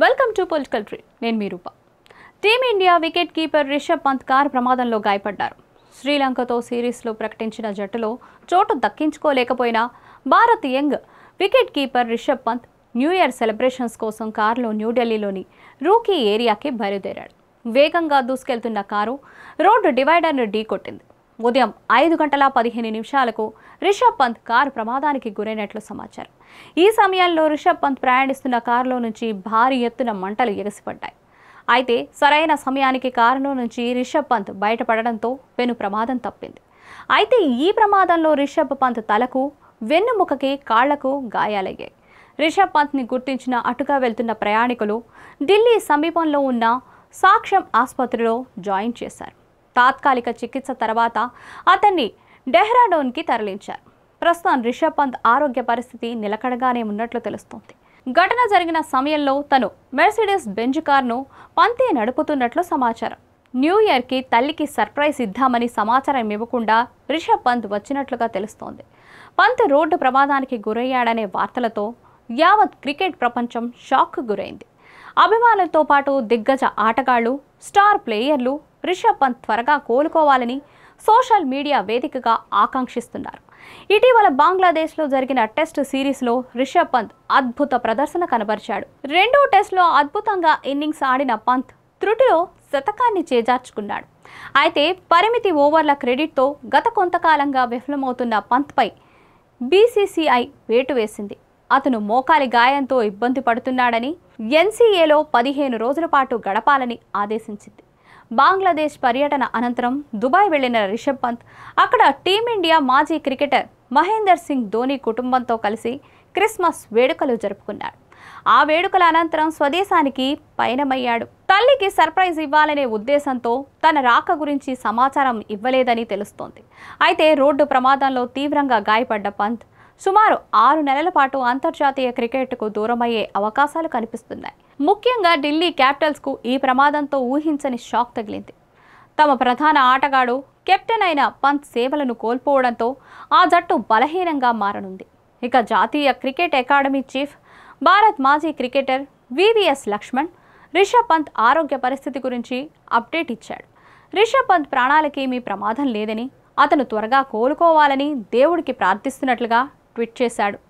welcome to political ట్రీ నేను మీ Roopa team India wicket keeper Rishabh Pant car ప్రమాదంలో గాయపడ్డారు శ్రీలంకతో సిరీస్లో ప్రకటించిన జట్టులో చోటు దక్కించుకోలేకపోయినా Bharat young wicket keeper Rishabh Pant new year celebrations కోసం కారులో న్యూఢిల్లీలోని రూకీ ఏరియాకి బయలుదేరాడు వేగంగా దూసుకెళ్తున్న కారు రోడ్డు డివైడర్ను ఢీ కొట్టింది ఉదయం ఐదు గంటల పదిహేను నిమిషాలకు రిషబ్ పంత్ కారు ప్రమాదానికి గురైనట్లు సమాచారం ఈ సమయంలో రిషబ్ పంత్ ప్రయాణిస్తున్న కారులో నుంచి భారీ ఎత్తున మంటలు ఎగసిపడ్డాయి అయితే సరైన సమయానికి కారులో నుంచి రిషబ్ పంత్ బయటపడడంతో పెను ప్రమాదం తప్పింది అయితే ఈ ప్రమాదంలో రిషబ్ పంత్ తలకు వెన్నుముకకి కాళ్లకు గాయాలయ్యాయి రిషబ్ పంత్ని గుర్తించిన అటుగా వెళ్తున్న ప్రయాణికులు ఢిల్లీ సమీపంలో ఉన్న సాక్ష్యం ఆసుపత్రిలో జాయిన్ చేశారు తాత్కాలిక చికిత్స తర్వాత అతన్ని డెహ్రాడోన్కి తరలించారు ప్రస్తుతం రిషబ్ పంత్ ఆరోగ్య పరిస్థితి నిలకడగానే ఉన్నట్లు తెలుస్తోంది ఘటన జరిగిన సమయంలో తను మెర్సిడెస్ బెంజ్ కార్ను పంతే నడుపుతున్నట్లు సమాచారం న్యూ ఇయర్కి తల్లికి సర్ప్రైజ్ ఇద్దామని సమాచారం ఇవ్వకుండా రిషబ్ పంత్ వచ్చినట్లుగా తెలుస్తోంది పంత్ రోడ్డు ప్రమాదానికి గురయ్యాడనే వార్తలతో యావత్ క్రికెట్ ప్రపంచం షాక్ గురైంది అభిమానులతో పాటు దిగ్గజ ఆటగాళ్లు స్టార్ ప్లేయర్లు రిషబ్ పంత్ త్వరగా కోలుకోవాలని సోషల్ మీడియా వేదికగా ఆకాంక్షిస్తున్నారు ఇటీవల బంగ్లాదేశ్లో జరిగిన టెస్ట్ సిరీస్లో రిషబ్ పంత్ అద్భుత ప్రదర్శన కనబరిచాడు రెండో టెస్ట్లో అద్భుతంగా ఇన్నింగ్స్ ఆడిన పంత్ త్రుటిలో శతకాన్ని చేజార్చుకున్నాడు అయితే పరిమితి ఓవర్ల క్రెడిట్తో గత కొంతకాలంగా విఫలమవుతున్న పంత్పై బీసీసీఐ వేటు వేసింది అతను మోకాలి గాయంతో ఇబ్బంది పడుతున్నాడని ఎన్సీఏలో పదిహేను రోజుల పాటు గడపాలని ఆదేశించింది బంగ్లాదేశ్ పర్యటన అనంతరం దుబాయ్ వెళ్లిన రిషబ్ పంత్ అక్కడ టీమిండియా మాజీ క్రికెటర్ మహేందర్ సింగ్ ధోని కుటుంబంతో కలిసి క్రిస్మస్ వేడుకలు జరుపుకున్నాడు ఆ వేడుకల అనంతరం స్వదేశానికి పయనమయ్యాడు తల్లికి సర్ప్రైజ్ ఇవ్వాలనే ఉద్దేశంతో తన రాక గురించి సమాచారం ఇవ్వలేదని తెలుస్తోంది అయితే రోడ్డు ప్రమాదంలో తీవ్రంగా గాయపడ్డ పంత్ సుమారు ఆరు నెలల పాటు అంతర్జాతీయ క్రికెట్కు దూరమయ్యే అవకాశాలు కనిపిస్తున్నాయి ముఖ్యంగా ఢిల్లీ క్యాపిటల్స్కు ఈ ప్రమాదంతో ఊహించని షాక్ తగిలింది తమ ప్రధాన ఆటగాడు కెప్టెన్ అయిన పంత్ సేవలను కోల్పోవడంతో ఆ జట్టు బలహీనంగా మారనుంది ఇక జాతీయ క్రికెట్ అకాడమీ చీఫ్ భారత్ మాజీ క్రికెటర్ వివిఎస్ లక్ష్మణ్ రిషబ్ పంత్ ఆరోగ్య పరిస్థితి గురించి అప్డేట్ ఇచ్చాడు రిషబ్ పంత్ ప్రాణాలకేమీ ప్రమాదం లేదని అతను త్వరగా కోలుకోవాలని దేవుడికి ప్రార్థిస్తున్నట్లుగా ట్వీట్ చేశాడు